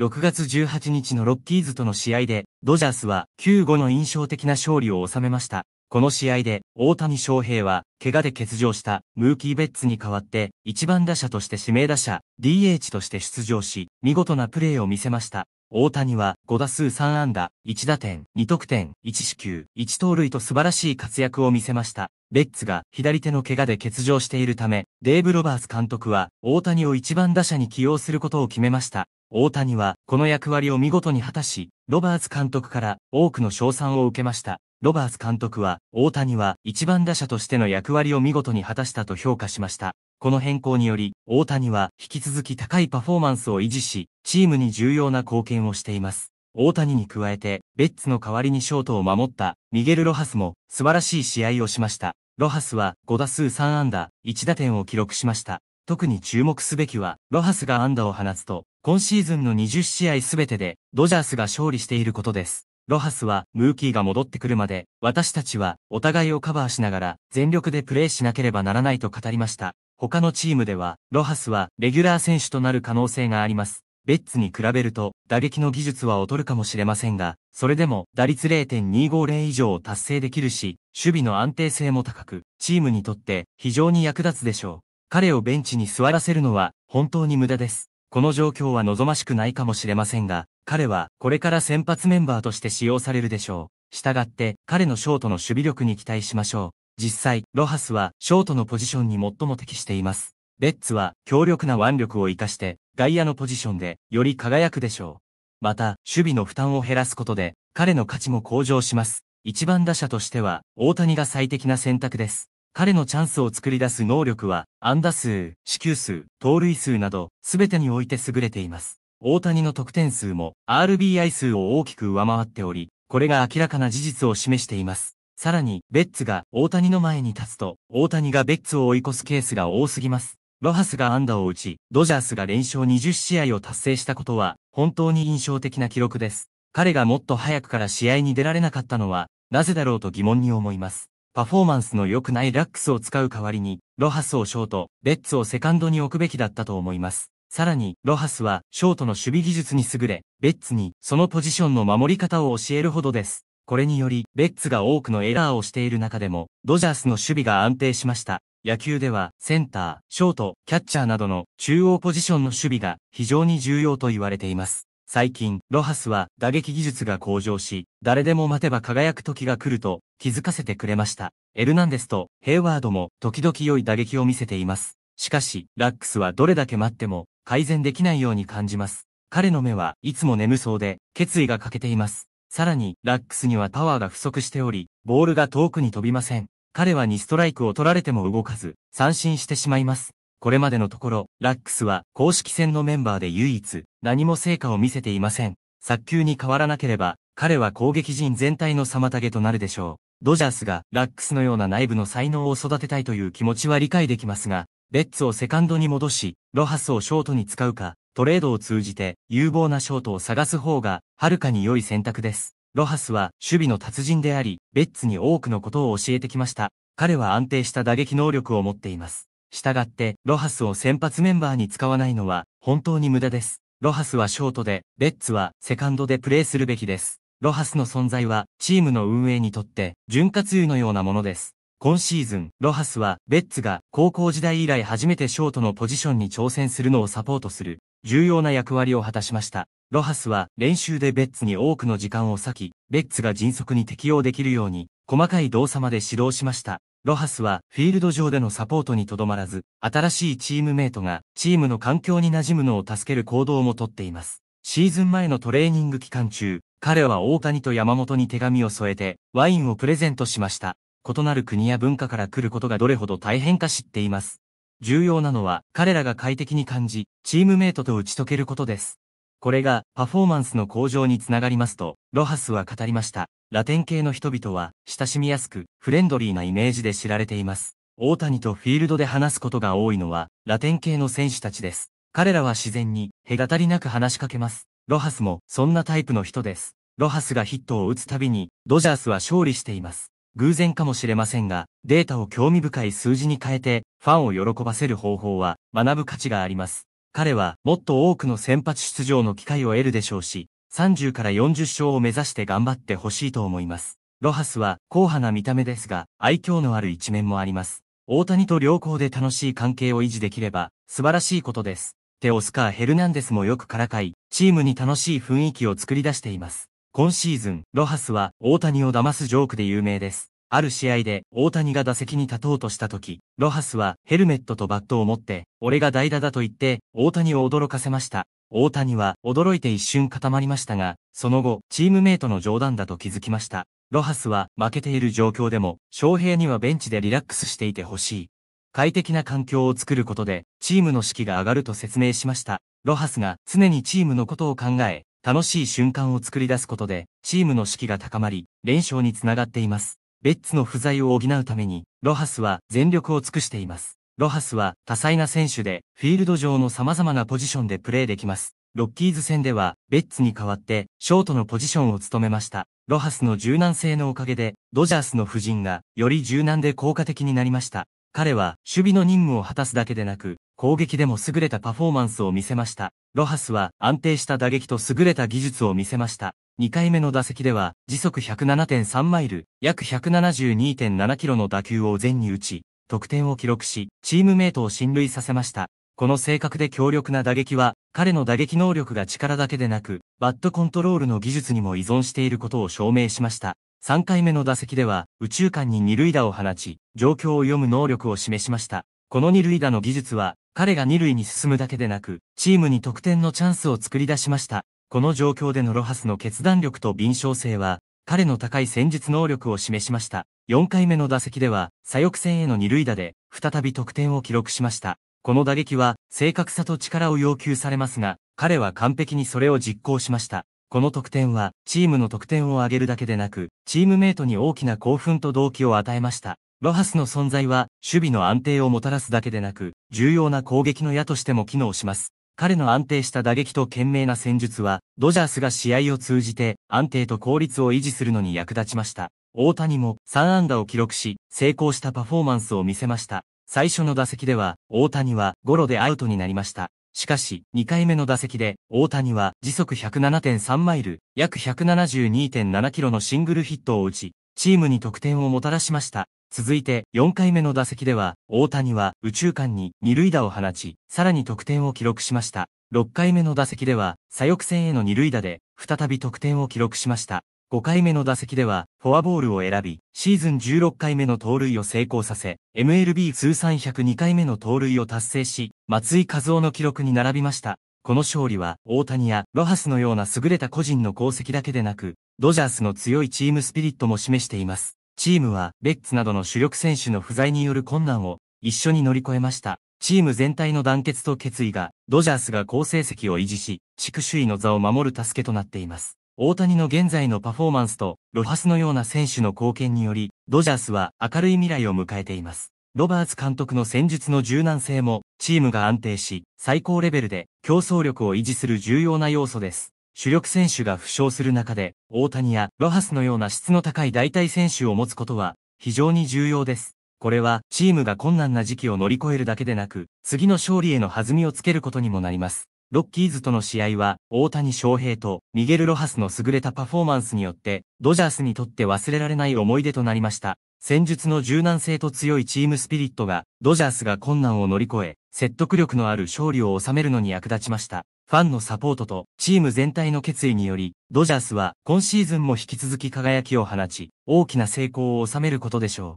6月18日のロッキーズとの試合で、ドジャースは9-5の印象的な勝利を収めました。この試合で、大谷翔平は、怪我で欠場した、ムーキー・ベッツに代わって、1番打者として指名打者、DH として出場し、見事なプレーを見せました。大谷は5打数3安打、1打点、2得点、1四球、1盗塁と素晴らしい活躍を見せました。ベッツが左手の怪我で欠場しているため、デーブ・ロバース監督は大谷を1番打者に起用することを決めました。大谷はこの役割を見事に果たし、ロバーツ監督から多くの賞賛を受けました。ロバーツ監督は、大谷は一番打者としての役割を見事に果たしたと評価しました。この変更により、大谷は引き続き高いパフォーマンスを維持し、チームに重要な貢献をしています。大谷に加えて、ベッツの代わりにショートを守った、ミゲル・ロハスも素晴らしい試合をしました。ロハスは5打数3安打、1打点を記録しました。特に注目すべきは、ロハスが安打を放つと、今シーズンの20試合すべてで、ドジャースが勝利していることです。ロハスは、ムーキーが戻ってくるまで、私たちは、お互いをカバーしながら、全力でプレーしなければならないと語りました。他のチームでは、ロハスは、レギュラー選手となる可能性があります。ベッツに比べると、打撃の技術は劣るかもしれませんが、それでも、打率0.250以上を達成できるし、守備の安定性も高く、チームにとって、非常に役立つでしょう。彼をベンチに座らせるのは、本当に無駄です。この状況は望ましくないかもしれませんが、彼はこれから先発メンバーとして使用されるでしょう。したがって彼のショートの守備力に期待しましょう。実際、ロハスはショートのポジションに最も適しています。レッツは強力な腕力を活かして外野のポジションでより輝くでしょう。また、守備の負担を減らすことで彼の価値も向上します。一番打者としては大谷が最適な選択です。彼のチャンスを作り出す能力は、安打数、死球数、盗塁数など、すべてにおいて優れています。大谷の得点数も、RBI 数を大きく上回っており、これが明らかな事実を示しています。さらに、ベッツが大谷の前に立つと、大谷がベッツを追い越すケースが多すぎます。ロハスが安打を打ち、ドジャースが連勝20試合を達成したことは、本当に印象的な記録です。彼がもっと早くから試合に出られなかったのは、なぜだろうと疑問に思います。パフォーマンスの良くないラックスを使う代わりに、ロハスをショート、ベッツをセカンドに置くべきだったと思います。さらに、ロハスは、ショートの守備技術に優れ、ベッツに、そのポジションの守り方を教えるほどです。これにより、ベッツが多くのエラーをしている中でも、ドジャースの守備が安定しました。野球では、センター、ショート、キャッチャーなどの中央ポジションの守備が非常に重要と言われています。最近、ロハスは打撃技術が向上し、誰でも待てば輝く時が来ると気づかせてくれました。エルナンデスとヘイワードも時々良い打撃を見せています。しかし、ラックスはどれだけ待っても改善できないように感じます。彼の目はいつも眠そうで、決意が欠けています。さらに、ラックスにはパワーが不足しており、ボールが遠くに飛びません。彼は2ストライクを取られても動かず、三振してしまいます。これまでのところ、ラックスは公式戦のメンバーで唯一、何も成果を見せていません。早急に変わらなければ、彼は攻撃陣全体の妨げとなるでしょう。ドジャースがラックスのような内部の才能を育てたいという気持ちは理解できますが、レッツをセカンドに戻し、ロハスをショートに使うか、トレードを通じて有望なショートを探す方が、はるかに良い選択です。ロハスは守備の達人であり、レッツに多くのことを教えてきました。彼は安定した打撃能力を持っています。したがって、ロハスを先発メンバーに使わないのは本当に無駄です。ロハスはショートで、レッツはセカンドでプレーするべきです。ロハスの存在はチームの運営にとって潤滑油のようなものです。今シーズン、ロハスはベッツが高校時代以来初めてショートのポジションに挑戦するのをサポートする重要な役割を果たしました。ロハスは練習でベッツに多くの時間を割き、ベッツが迅速に適用できるように細かい動作まで指導しました。ロハスはフィールド上でのサポートにとどまらず、新しいチームメイトがチームの環境に馴染むのを助ける行動もとっています。シーズン前のトレーニング期間中、彼は大谷と山本に手紙を添えて、ワインをプレゼントしました。異なる国や文化から来ることがどれほど大変か知っています。重要なのは彼らが快適に感じ、チームメイトと打ち解けることです。これがパフォーマンスの向上につながりますと、ロハスは語りました。ラテン系の人々は親しみやすく、フレンドリーなイメージで知られています。大谷とフィールドで話すことが多いのは、ラテン系の選手たちです。彼らは自然に、隔たりなく話しかけます。ロハスも、そんなタイプの人です。ロハスがヒットを打つたびに、ドジャースは勝利しています。偶然かもしれませんが、データを興味深い数字に変えて、ファンを喜ばせる方法は、学ぶ価値があります。彼は、もっと多くの先発出場の機会を得るでしょうし、30から40勝を目指して頑張ってほしいと思います。ロハスは、硬派な見た目ですが、愛嬌のある一面もあります。大谷と良好で楽しい関係を維持できれば、素晴らしいことです。テオスカー・ヘルナンデスもよくからかい、チームに楽しい雰囲気を作り出しています。今シーズン、ロハスは、大谷を騙すジョークで有名です。ある試合で大谷が打席に立とうとした時、ロハスはヘルメットとバットを持って、俺が代打だと言って大谷を驚かせました。大谷は驚いて一瞬固まりましたが、その後、チームメイトの冗談だと気づきました。ロハスは負けている状況でも、翔平にはベンチでリラックスしていてほしい。快適な環境を作ることで、チームの士気が上がると説明しました。ロハスが常にチームのことを考え、楽しい瞬間を作り出すことで、チームの士気が高まり、連勝につながっています。ベッツの不在を補うために、ロハスは全力を尽くしています。ロハスは多彩な選手で、フィールド上の様々なポジションでプレーできます。ロッキーズ戦では、ベッツに代わって、ショートのポジションを務めました。ロハスの柔軟性のおかげで、ドジャースの布陣が、より柔軟で効果的になりました。彼は、守備の任務を果たすだけでなく、攻撃でも優れたパフォーマンスを見せました。ロハスは、安定した打撃と優れた技術を見せました。2回目の打席では、時速107.3マイル、約172.7キロの打球を前に打ち、得点を記録し、チームメイトを進塁させました。この正確で強力な打撃は、彼の打撃能力が力だけでなく、バットコントロールの技術にも依存していることを証明しました。3回目の打席では、宇宙間に二塁打を放ち、状況を読む能力を示しました。この二塁打の技術は、彼が二塁に進むだけでなく、チームに得点のチャンスを作り出しました。この状況でのロハスの決断力と敏捷性は、彼の高い戦術能力を示しました。4回目の打席では、左翼戦への二塁打で、再び得点を記録しました。この打撃は、正確さと力を要求されますが、彼は完璧にそれを実行しました。この得点は、チームの得点を上げるだけでなく、チームメイトに大きな興奮と動機を与えました。ロハスの存在は、守備の安定をもたらすだけでなく、重要な攻撃の矢としても機能します。彼の安定した打撃と懸命な戦術は、ドジャースが試合を通じて安定と効率を維持するのに役立ちました。大谷も3安打を記録し、成功したパフォーマンスを見せました。最初の打席では、大谷はゴロでアウトになりました。しかし、2回目の打席で、大谷は時速107.3マイル、約172.7キロのシングルヒットを打ち、チームに得点をもたらしました。続いて4回目の打席では、大谷は右中間に二塁打を放ち、さらに得点を記録しました。6回目の打席では、左翼線への二塁打で、再び得点を記録しました。5回目の打席では、フォアボールを選び、シーズン16回目の盗塁を成功させ、MLB 通算102回目の盗塁を達成し、松井和夫の記録に並びました。この勝利は、大谷やロハスのような優れた個人の功績だけでなく、ドジャースの強いチームスピリットも示しています。チームはベッツなどの主力選手の不在による困難を一緒に乗り越えました。チーム全体の団結と決意が、ドジャースが好成績を維持し、地区首位の座を守る助けとなっています。大谷の現在のパフォーマンスと、ロハスのような選手の貢献により、ドジャースは明るい未来を迎えています。ロバーツ監督の戦術の柔軟性も、チームが安定し、最高レベルで競争力を維持する重要な要素です。主力選手が負傷する中で、大谷やロハスのような質の高い代替選手を持つことは、非常に重要です。これは、チームが困難な時期を乗り越えるだけでなく、次の勝利への弾みをつけることにもなります。ロッキーズとの試合は、大谷翔平とミゲル・ロハスの優れたパフォーマンスによって、ドジャースにとって忘れられない思い出となりました。戦術の柔軟性と強いチームスピリットが、ドジャースが困難を乗り越え、説得力のある勝利を収めるのに役立ちました。ファンのサポートとチーム全体の決意により、ドジャースは今シーズンも引き続き輝きを放ち、大きな成功を収めることでしょう。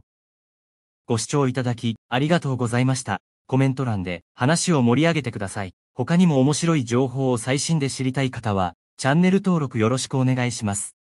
ご視聴いただき、ありがとうございました。コメント欄で話を盛り上げてください。他にも面白い情報を最新で知りたい方は、チャンネル登録よろしくお願いします。